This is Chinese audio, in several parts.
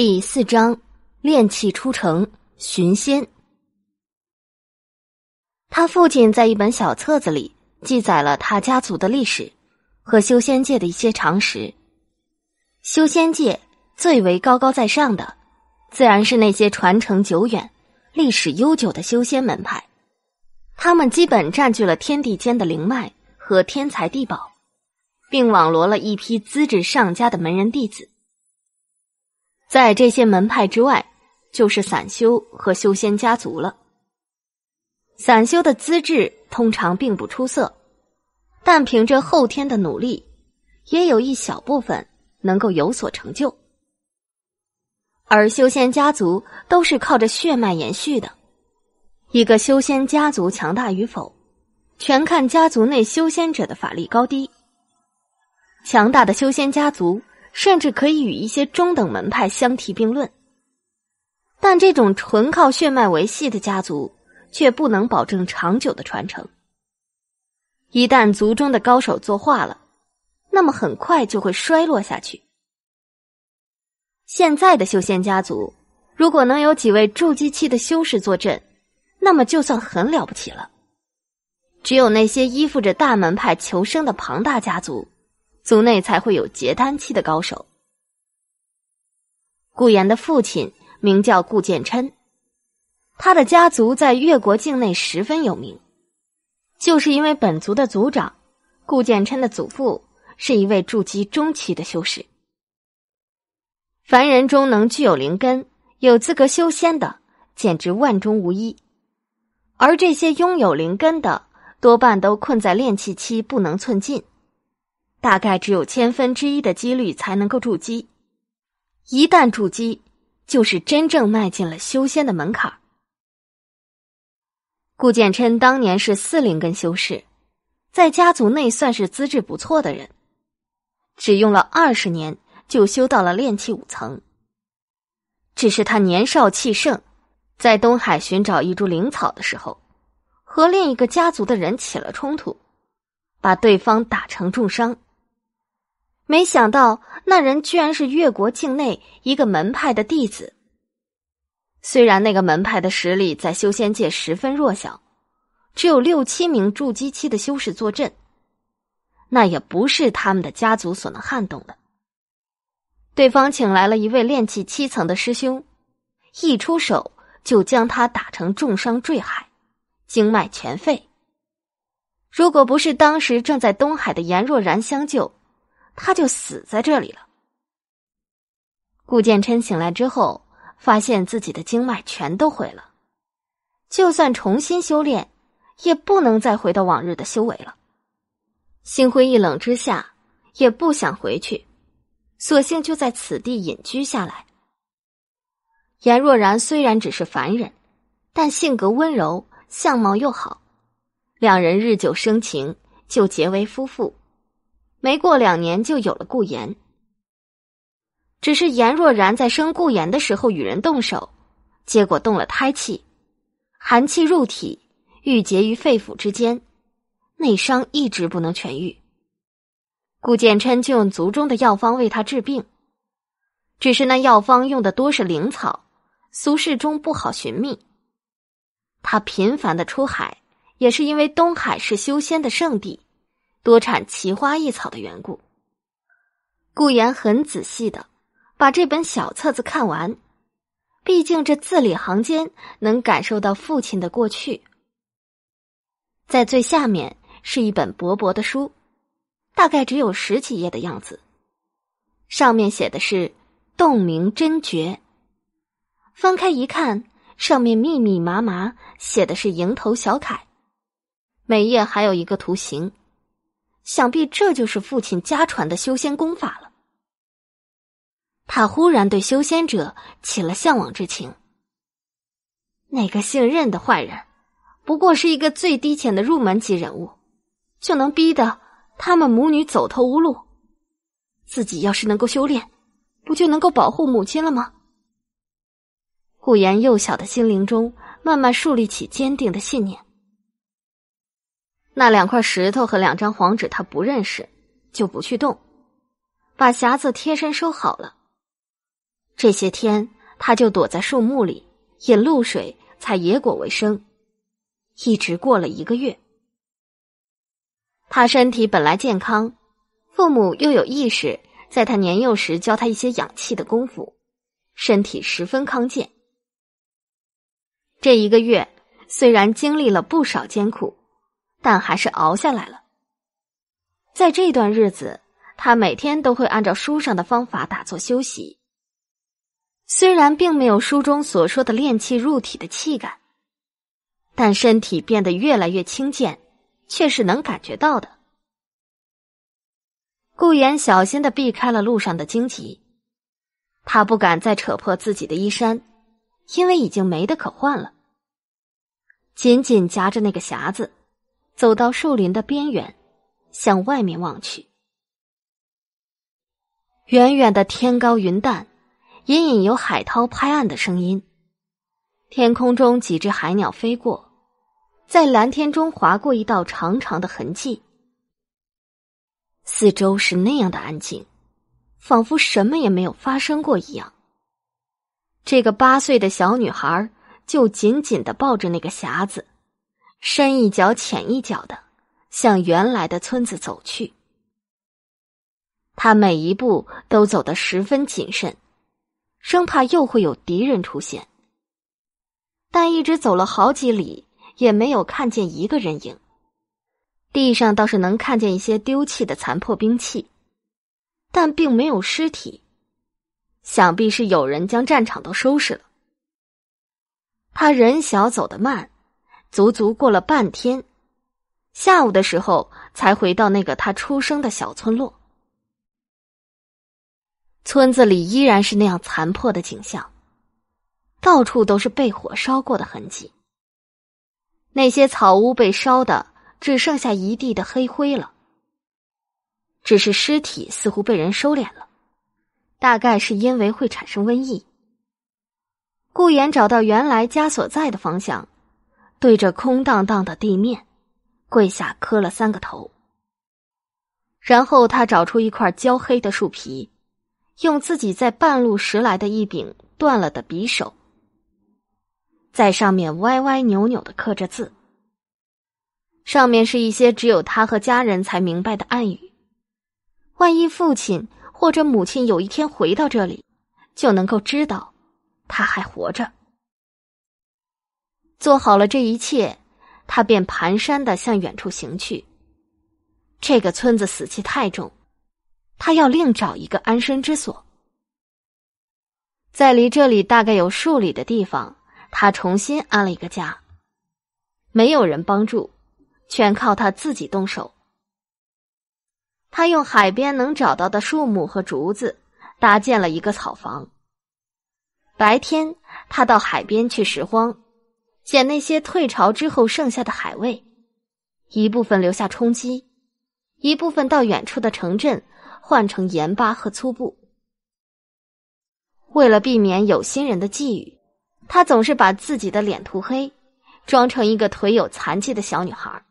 第四章，炼气出城寻仙。他父亲在一本小册子里记载了他家族的历史和修仙界的一些常识。修仙界最为高高在上的，自然是那些传承久远、历史悠久的修仙门派。他们基本占据了天地间的灵脉和天才地宝，并网罗了一批资质上佳的门人弟子。在这些门派之外，就是散修和修仙家族了。散修的资质通常并不出色，但凭着后天的努力，也有一小部分能够有所成就。而修仙家族都是靠着血脉延续的，一个修仙家族强大与否，全看家族内修仙者的法力高低。强大的修仙家族。甚至可以与一些中等门派相提并论，但这种纯靠血脉维系的家族，却不能保证长久的传承。一旦族中的高手作化了，那么很快就会衰落下去。现在的修仙家族，如果能有几位筑基期的修士坐镇，那么就算很了不起了。只有那些依附着大门派求生的庞大家族。族内才会有结丹期的高手。顾炎的父亲名叫顾建琛，他的家族在越国境内十分有名，就是因为本族的族长顾建琛的祖父是一位筑基中期的修士。凡人中能具有灵根、有资格修仙的，简直万中无一；而这些拥有灵根的，多半都困在炼气期，不能寸进。大概只有千分之一的几率才能够筑基，一旦筑基，就是真正迈进了修仙的门槛顾建琛当年是四灵根修士，在家族内算是资质不错的人，只用了二十年就修到了炼气五层。只是他年少气盛，在东海寻找一株灵草的时候，和另一个家族的人起了冲突，把对方打成重伤。没想到那人居然是越国境内一个门派的弟子。虽然那个门派的实力在修仙界十分弱小，只有六七名筑基期的修士坐镇，那也不是他们的家族所能撼动的。对方请来了一位炼气七层的师兄，一出手就将他打成重伤坠海，经脉全废。如果不是当时正在东海的颜若然相救，他就死在这里了。顾建琛醒来之后，发现自己的经脉全都毁了，就算重新修炼，也不能再回到往日的修为了。心灰意冷之下，也不想回去，索性就在此地隐居下来。颜若然虽然只是凡人，但性格温柔，相貌又好，两人日久生情，就结为夫妇。没过两年就有了顾言。只是颜若然在生顾言的时候与人动手，结果动了胎气，寒气入体，郁结于肺腑之间，内伤一直不能痊愈。顾建琛就用族中的药方为他治病，只是那药方用的多是灵草，俗世中不好寻觅。他频繁的出海，也是因为东海是修仙的圣地。多产奇花异草的缘故，顾炎很仔细的把这本小册子看完，毕竟这字里行间能感受到父亲的过去。在最下面是一本薄薄的书，大概只有十几页的样子，上面写的是《洞明真诀》。翻开一看，上面密密麻麻写的是蝇头小楷，每页还有一个图形。想必这就是父亲家传的修仙功法了。他忽然对修仙者起了向往之情。那个姓任的坏人，不过是一个最低浅的入门级人物，就能逼得他们母女走投无路。自己要是能够修炼，不就能够保护母亲了吗？顾妍幼小的心灵中慢慢树立起坚定的信念。那两块石头和两张黄纸，他不认识，就不去动，把匣子贴身收好了。这些天，他就躲在树木里，饮露水、采野果为生，一直过了一个月。他身体本来健康，父母又有意识在他年幼时教他一些养气的功夫，身体十分康健。这一个月虽然经历了不少艰苦。但还是熬下来了。在这段日子，他每天都会按照书上的方法打坐休息。虽然并没有书中所说的练气入体的气感，但身体变得越来越轻健，却是能感觉到的。顾言小心的避开了路上的荆棘，他不敢再扯破自己的衣衫，因为已经没得可换了。紧紧夹着那个匣子。走到树林的边缘，向外面望去。远远的天高云淡，隐隐有海涛拍岸的声音。天空中几只海鸟飞过，在蓝天中划过一道长长的痕迹。四周是那样的安静，仿佛什么也没有发生过一样。这个八岁的小女孩就紧紧的抱着那个匣子。深一脚浅一脚的向原来的村子走去，他每一步都走得十分谨慎，生怕又会有敌人出现。但一直走了好几里，也没有看见一个人影，地上倒是能看见一些丢弃的残破兵器，但并没有尸体，想必是有人将战场都收拾了。他人小走得慢。足足过了半天，下午的时候才回到那个他出生的小村落。村子里依然是那样残破的景象，到处都是被火烧过的痕迹。那些草屋被烧的只剩下一地的黑灰了。只是尸体似乎被人收敛了，大概是因为会产生瘟疫。顾岩找到原来家所在的方向。对着空荡荡的地面，跪下磕了三个头。然后他找出一块焦黑的树皮，用自己在半路拾来的一柄断了的匕首，在上面歪歪扭扭的刻着字。上面是一些只有他和家人才明白的暗语，万一父亲或者母亲有一天回到这里，就能够知道他还活着。做好了这一切，他便蹒跚地向远处行去。这个村子死气太重，他要另找一个安身之所。在离这里大概有数里的地方，他重新安了一个家。没有人帮助，全靠他自己动手。他用海边能找到的树木和竹子搭建了一个草房。白天，他到海边去拾荒。捡那些退潮之后剩下的海味，一部分留下充饥，一部分到远处的城镇换成盐巴和粗布。为了避免有心人的觊觎，他总是把自己的脸涂黑，装成一个腿有残疾的小女孩。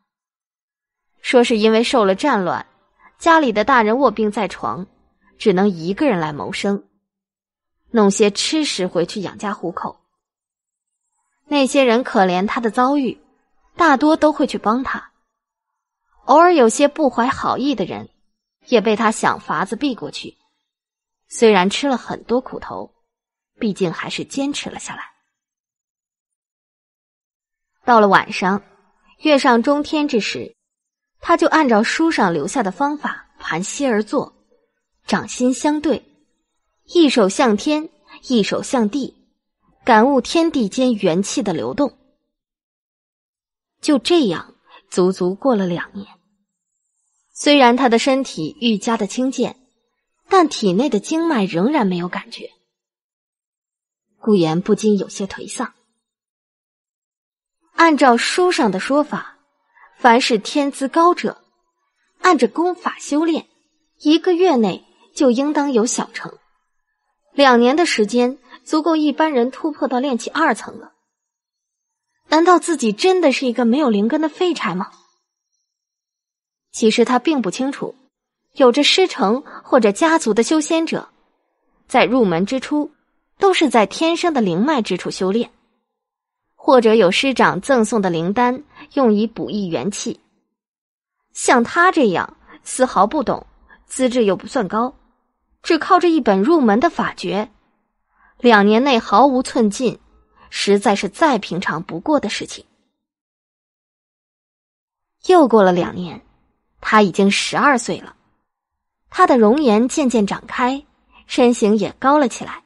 说是因为受了战乱，家里的大人卧病在床，只能一个人来谋生，弄些吃食回去养家糊口。那些人可怜他的遭遇，大多都会去帮他。偶尔有些不怀好意的人，也被他想法子避过去。虽然吃了很多苦头，毕竟还是坚持了下来。到了晚上，月上中天之时，他就按照书上留下的方法盘膝而坐，掌心相对，一手向天，一手向地。感悟天地间元气的流动，就这样足足过了两年。虽然他的身体愈加的轻健，但体内的经脉仍然没有感觉。顾炎不禁有些颓丧。按照书上的说法，凡是天资高者，按着功法修炼，一个月内就应当有小成，两年的时间。足够一般人突破到炼气二层了。难道自己真的是一个没有灵根的废柴吗？其实他并不清楚，有着师承或者家族的修仙者，在入门之初都是在天生的灵脉之处修炼，或者有师长赠送的灵丹用以补益元气。像他这样丝毫不懂，资质又不算高，只靠着一本入门的法诀。两年内毫无寸进，实在是再平常不过的事情。又过了两年，他已经十二岁了，他的容颜渐渐展开，身形也高了起来。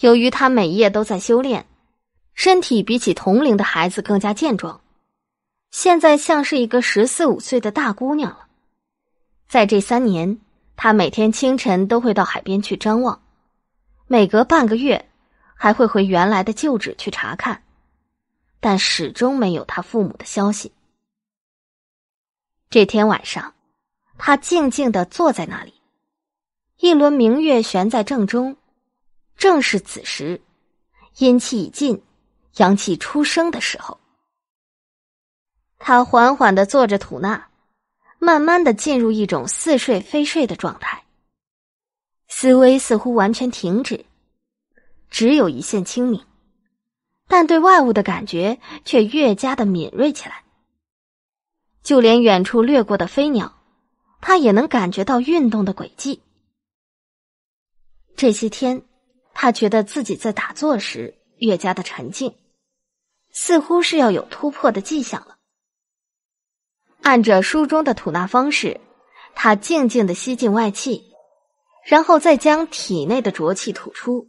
由于他每夜都在修炼，身体比起同龄的孩子更加健壮，现在像是一个十四五岁的大姑娘了。在这三年，他每天清晨都会到海边去张望。每隔半个月，还会回原来的旧址去查看，但始终没有他父母的消息。这天晚上，他静静的坐在那里，一轮明月悬在正中，正是子时，阴气已尽，阳气初生的时候。他缓缓的坐着吐纳，慢慢的进入一种似睡非睡的状态。思维似乎完全停止，只有一线清明，但对外物的感觉却越加的敏锐起来。就连远处掠过的飞鸟，他也能感觉到运动的轨迹。这些天，他觉得自己在打坐时越加的沉静，似乎是要有突破的迹象了。按着书中的吐纳方式，他静静的吸进外气。然后再将体内的浊气吐出，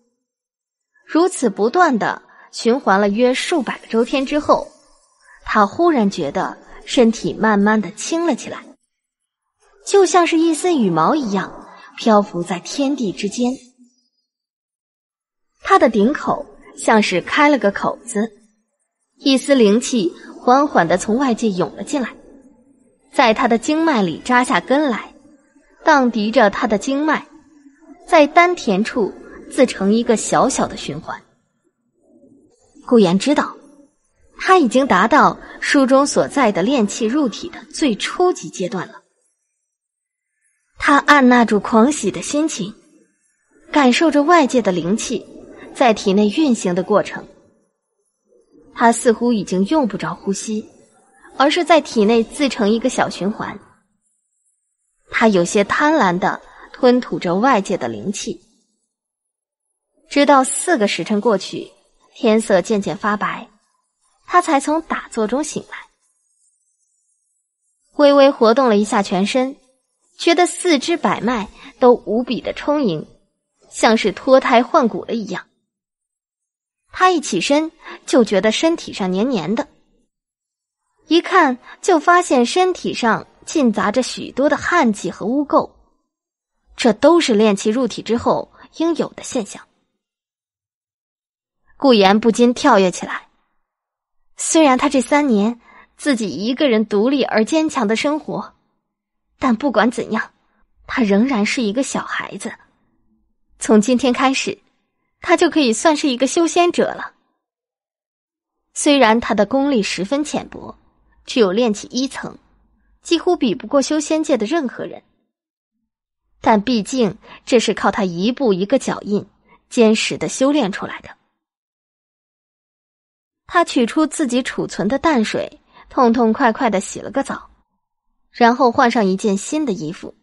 如此不断的循环了约数百个周天之后，他忽然觉得身体慢慢的轻了起来，就像是一丝羽毛一样漂浮在天地之间。他的顶口像是开了个口子，一丝灵气缓缓的从外界涌了进来，在他的经脉里扎下根来，荡涤着他的经脉。在丹田处自成一个小小的循环。顾炎知道，他已经达到书中所在的炼气入体的最初级阶段了。他按捺住狂喜的心情，感受着外界的灵气在体内运行的过程。他似乎已经用不着呼吸，而是在体内自成一个小循环。他有些贪婪的。吞吐着外界的灵气，直到四个时辰过去，天色渐渐发白，他才从打坐中醒来，微微活动了一下全身，觉得四肢百脉都无比的充盈，像是脱胎换骨了一样。他一起身就觉得身体上黏黏的，一看就发现身体上浸杂着许多的汗迹和污垢。这都是练气入体之后应有的现象。顾言不禁跳跃起来。虽然他这三年自己一个人独立而坚强的生活，但不管怎样，他仍然是一个小孩子。从今天开始，他就可以算是一个修仙者了。虽然他的功力十分浅薄，只有练气一层，几乎比不过修仙界的任何人。但毕竟，这是靠他一步一个脚印、坚实的修炼出来的。他取出自己储存的淡水，痛痛快快的洗了个澡，然后换上一件新的衣服，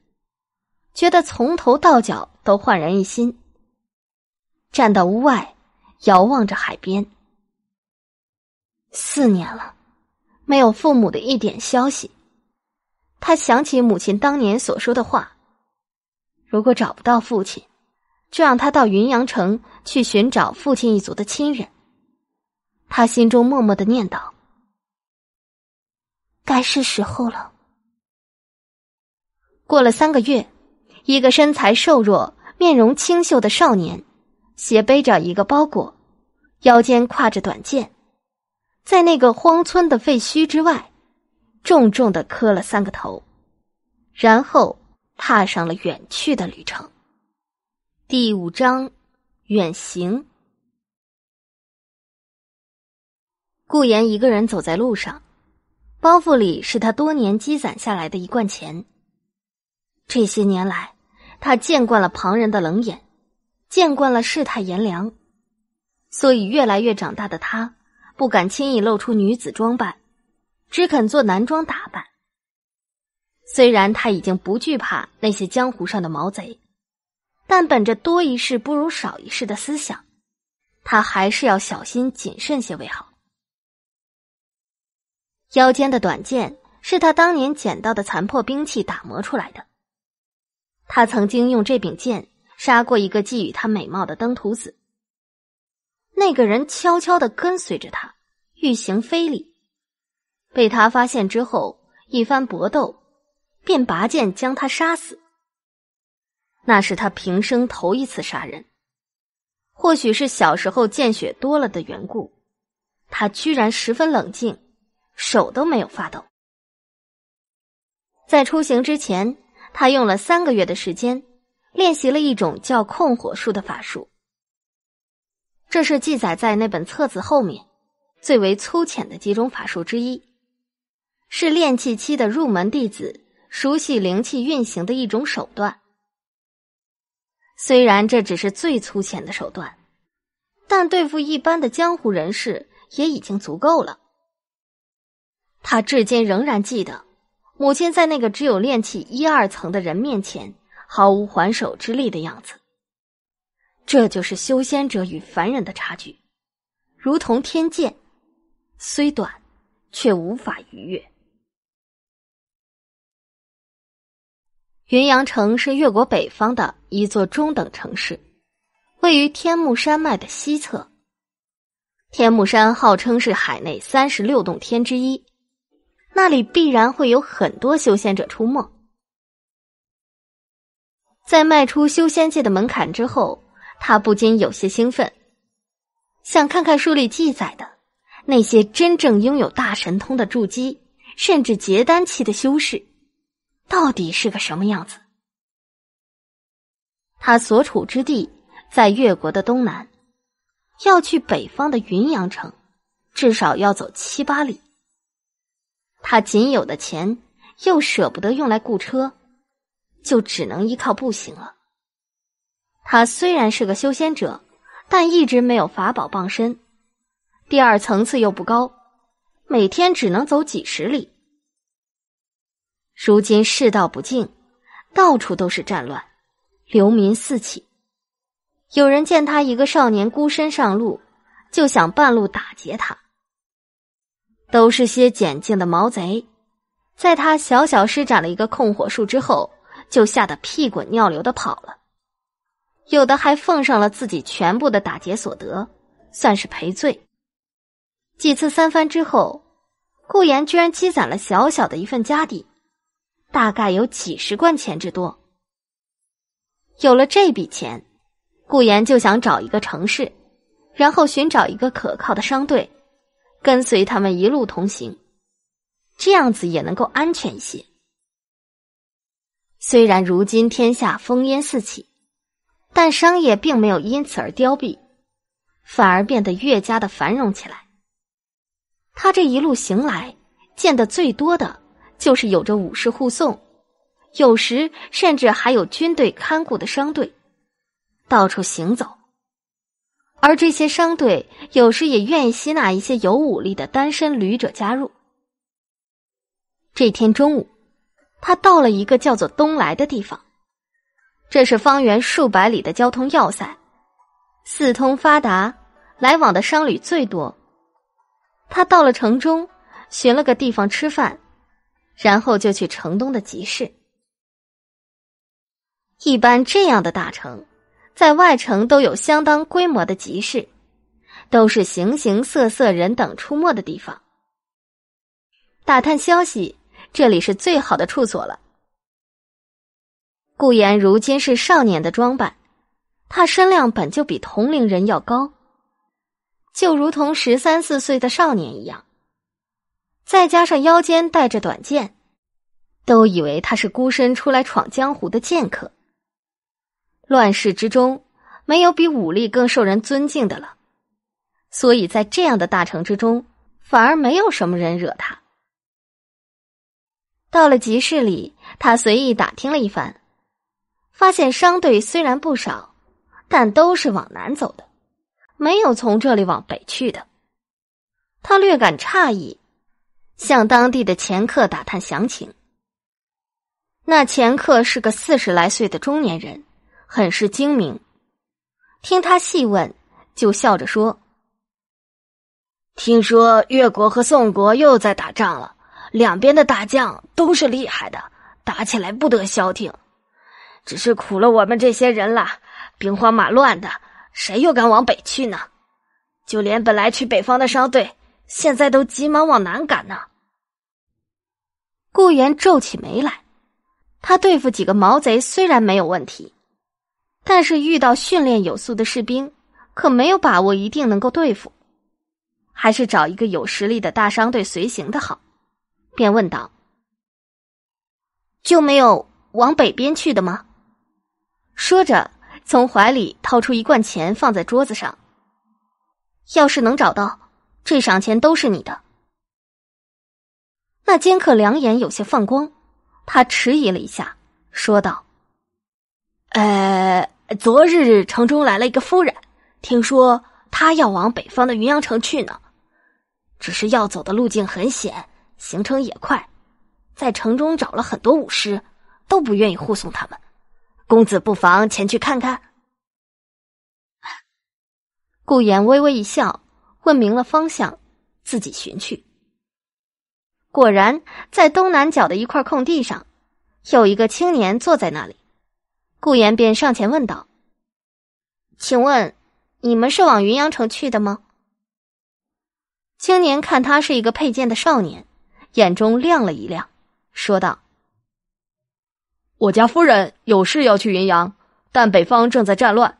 觉得从头到脚都焕然一新。站到屋外，遥望着海边。四年了，没有父母的一点消息。他想起母亲当年所说的话。如果找不到父亲，就让他到云阳城去寻找父亲一族的亲人。他心中默默的念叨：“该是时候了。”过了三个月，一个身材瘦弱、面容清秀的少年，斜背着一个包裹，腰间挎着短剑，在那个荒村的废墟之外，重重的磕了三个头，然后。踏上了远去的旅程。第五章，远行。顾言一个人走在路上，包袱里是他多年积攒下来的一罐钱。这些年来，他见惯了旁人的冷眼，见惯了世态炎凉，所以越来越长大的他，不敢轻易露出女子装扮，只肯做男装打扮。虽然他已经不惧怕那些江湖上的毛贼，但本着多一事不如少一事的思想，他还是要小心谨慎些为好。腰间的短剑是他当年捡到的残破兵器打磨出来的，他曾经用这柄剑杀过一个觊觎他美貌的登徒子。那个人悄悄的跟随着他，欲行非礼，被他发现之后，一番搏斗。便拔剑将他杀死。那是他平生头一次杀人，或许是小时候见血多了的缘故，他居然十分冷静，手都没有发抖。在出行之前，他用了三个月的时间练习了一种叫控火术的法术，这是记载在那本册子后面最为粗浅的几种法术之一，是练气期的入门弟子。熟悉灵气运行的一种手段，虽然这只是最粗浅的手段，但对付一般的江湖人士也已经足够了。他至今仍然记得母亲在那个只有练气一二层的人面前毫无还手之力的样子。这就是修仙者与凡人的差距，如同天剑，虽短，却无法逾越。云阳城是越国北方的一座中等城市，位于天目山脉的西侧。天目山号称是海内三十六洞天之一，那里必然会有很多修仙者出没。在迈出修仙界的门槛之后，他不禁有些兴奋，想看看书里记载的那些真正拥有大神通的筑基，甚至结丹期的修士。到底是个什么样子？他所处之地在越国的东南，要去北方的云阳城，至少要走七八里。他仅有的钱又舍不得用来雇车，就只能依靠步行了。他虽然是个修仙者，但一直没有法宝傍身，第二层次又不高，每天只能走几十里。如今世道不净，到处都是战乱，流民四起。有人见他一个少年孤身上路，就想半路打劫他。都是些简净的毛贼，在他小小施展了一个控火术之后，就吓得屁滚尿流的跑了。有的还奉上了自己全部的打劫所得，算是赔罪。几次三番之后，顾炎居然积攒了小小的一份家底。大概有几十贯钱之多。有了这笔钱，顾炎就想找一个城市，然后寻找一个可靠的商队，跟随他们一路同行，这样子也能够安全一些。虽然如今天下烽烟四起，但商业并没有因此而凋敝，反而变得越加的繁荣起来。他这一路行来，见的最多的。就是有着武士护送，有时甚至还有军队看顾的商队，到处行走。而这些商队有时也愿意吸纳一些有武力的单身旅者加入。这天中午，他到了一个叫做东来的地方，这是方圆数百里的交通要塞，四通发达，来往的商旅最多。他到了城中，寻了个地方吃饭。然后就去城东的集市。一般这样的大城，在外城都有相当规模的集市，都是形形色色人等出没的地方。打探消息，这里是最好的处所了。顾言如今是少年的装扮，他身量本就比同龄人要高，就如同十三四岁的少年一样。再加上腰间带着短剑，都以为他是孤身出来闯江湖的剑客。乱世之中，没有比武力更受人尊敬的了，所以在这样的大城之中，反而没有什么人惹他。到了集市里，他随意打听了一番，发现商队虽然不少，但都是往南走的，没有从这里往北去的。他略感诧异。向当地的前客打探详情。那前客是个四十来岁的中年人，很是精明。听他细问，就笑着说：“听说越国和宋国又在打仗了，两边的大将都是厉害的，打起来不得消停。只是苦了我们这些人了，兵荒马乱的，谁又敢往北去呢？就连本来去北方的商队，现在都急忙往南赶呢。”顾源皱起眉来，他对付几个毛贼虽然没有问题，但是遇到训练有素的士兵，可没有把握一定能够对付。还是找一个有实力的大商队随行的好。便问道：“就没有往北边去的吗？”说着，从怀里掏出一罐钱放在桌子上：“要是能找到，这赏钱都是你的。”那监客两眼有些放光，他迟疑了一下，说道：“呃，昨日城中来了一个夫人，听说她要往北方的云阳城去呢。只是要走的路径很险，行程也快，在城中找了很多武师，都不愿意护送他们。公子不妨前去看看。”顾言微微一笑，问明了方向，自己寻去。果然，在东南角的一块空地上，有一个青年坐在那里。顾言便上前问道：“请问，你们是往云阳城去的吗？”青年看他是一个佩剑的少年，眼中亮了一亮，说道：“我家夫人有事要去云阳，但北方正在战乱，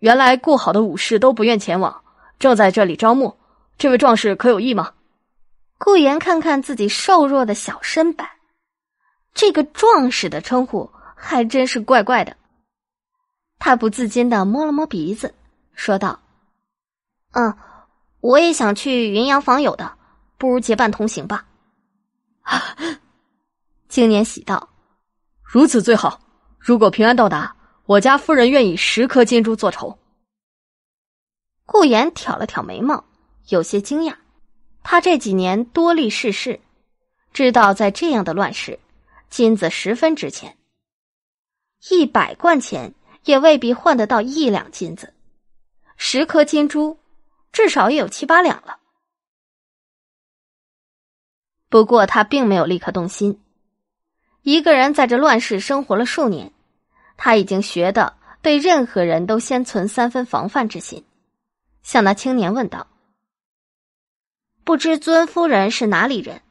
原来顾好的武士都不愿前往，正在这里招募。这位壮士可有意吗？”顾言看看自己瘦弱的小身板，这个壮士的称呼还真是怪怪的。他不自禁的摸了摸鼻子，说道：“嗯，我也想去云阳访友的，不如结伴同行吧。”啊，青年喜道：“如此最好。如果平安到达，我家夫人愿意十颗金珠做酬。”顾言挑了挑眉毛，有些惊讶。他这几年多历世事，知道在这样的乱世，金子十分值钱。一百贯钱也未必换得到一两金子，十颗金珠，至少也有七八两了。不过他并没有立刻动心。一个人在这乱世生活了数年，他已经学得对任何人都先存三分防范之心，向那青年问道。不知尊夫人是哪里人，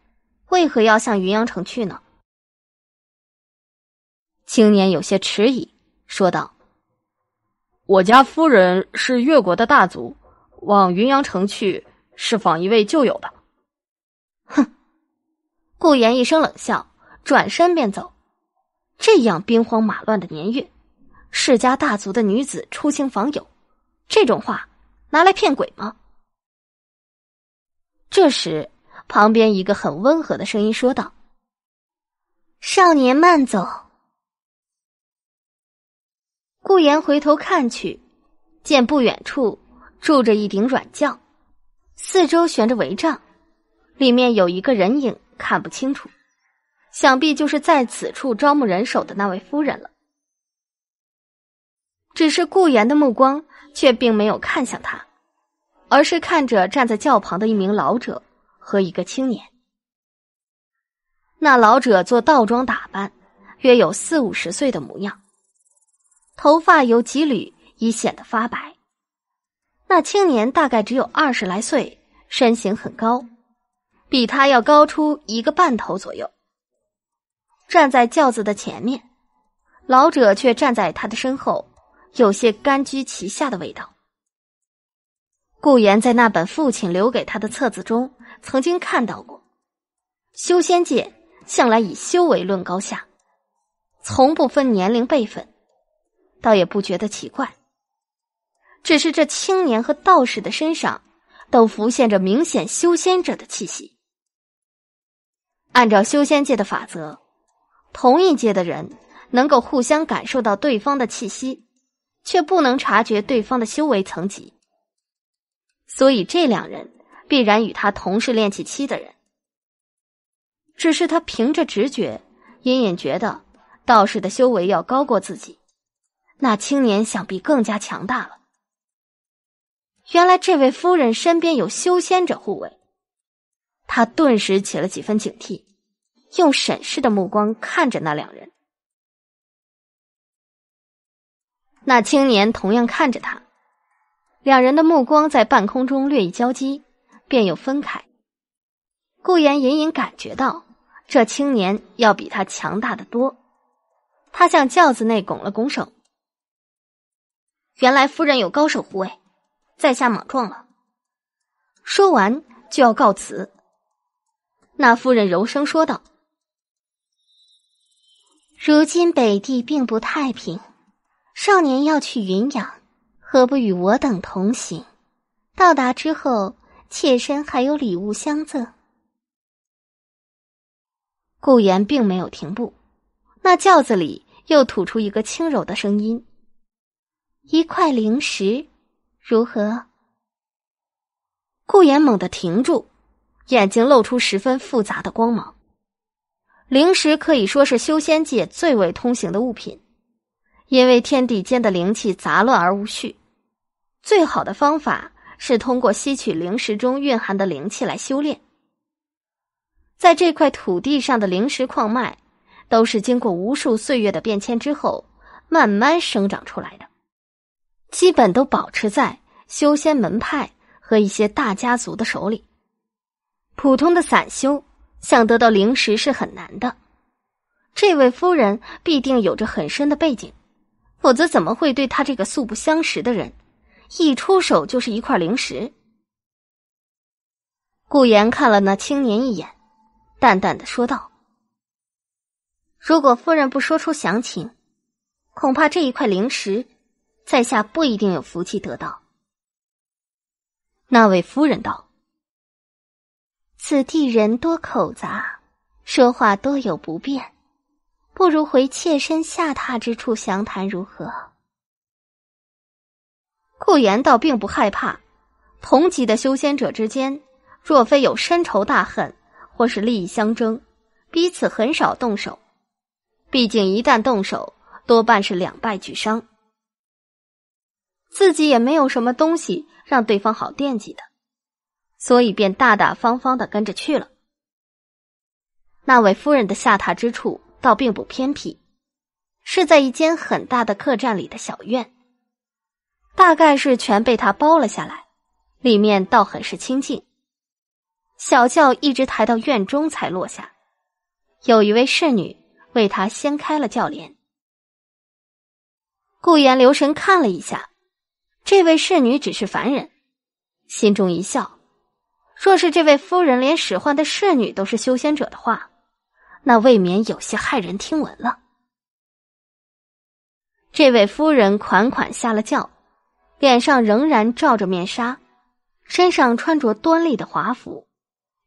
为何要向云阳城去呢？青年有些迟疑，说道：“我家夫人是越国的大族，往云阳城去是访一位旧友的。”哼，顾言一声冷笑，转身便走。这样兵荒马乱的年月，世家大族的女子出行访友，这种话拿来骗鬼吗？这时，旁边一个很温和的声音说道：“少年，慢走。”顾言回头看去，见不远处住着一顶软轿，四周悬着帷帐，里面有一个人影，看不清楚，想必就是在此处招募人手的那位夫人了。只是顾岩的目光却并没有看向他。而是看着站在轿旁的一名老者和一个青年。那老者做道装打扮，约有四五十岁的模样，头发有几缕已显得发白。那青年大概只有二十来岁，身形很高，比他要高出一个半头左右。站在轿子的前面，老者却站在他的身后，有些甘居其下的味道。顾源在那本父亲留给他的册子中曾经看到过，修仙界向来以修为论高下，从不分年龄辈分，倒也不觉得奇怪。只是这青年和道士的身上，都浮现着明显修仙者的气息。按照修仙界的法则，同一届的人能够互相感受到对方的气息，却不能察觉对方的修为层级。所以这两人必然与他同是练气期的人，只是他凭着直觉隐隐觉得道士的修为要高过自己，那青年想必更加强大了。原来这位夫人身边有修仙者护卫，他顿时起了几分警惕，用审视的目光看着那两人。那青年同样看着他。两人的目光在半空中略一交击，便又分开。顾言隐隐感觉到，这青年要比他强大的多。他向轿子内拱了拱手：“原来夫人有高手护卫，在下莽撞了。”说完就要告辞。那夫人柔声说道：“如今北地并不太平，少年要去云阳。”何不与我等同行？到达之后，妾身还有礼物相赠。顾言并没有停步，那轿子里又吐出一个轻柔的声音：“一块灵石，如何？”顾言猛地停住，眼睛露出十分复杂的光芒。灵石可以说是修仙界最为通行的物品。因为天地间的灵气杂乱而无序，最好的方法是通过吸取灵石中蕴含的灵气来修炼。在这块土地上的灵石矿脉，都是经过无数岁月的变迁之后慢慢生长出来的，基本都保持在修仙门派和一些大家族的手里。普通的散修想得到灵石是很难的。这位夫人必定有着很深的背景。否则怎么会对他这个素不相识的人，一出手就是一块灵石？顾言看了那青年一眼，淡淡的说道：“如果夫人不说出详情，恐怕这一块灵石，在下不一定有福气得到。”那位夫人道：“此地人多口杂，说话多有不便。”不如回妾身下榻之处详谈如何？顾岩倒并不害怕，同级的修仙者之间，若非有深仇大恨或是利益相争，彼此很少动手。毕竟一旦动手，多半是两败俱伤。自己也没有什么东西让对方好惦记的，所以便大大方方的跟着去了。那位夫人的下榻之处。倒并不偏僻，是在一间很大的客栈里的小院，大概是全被他包了下来。里面倒很是清静，小轿一直抬到院中才落下，有一位侍女为他掀开了轿帘。顾炎留神看了一下，这位侍女只是凡人，心中一笑。若是这位夫人连使唤的侍女都是修仙者的话。那未免有些骇人听闻了。这位夫人款款下了轿，脸上仍然罩着面纱，身上穿着端丽的华服，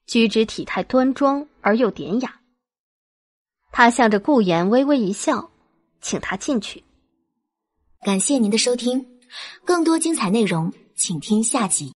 举止体态端庄而又典雅。她向着顾言微微一笑，请他进去。感谢您的收听，更多精彩内容请听下集。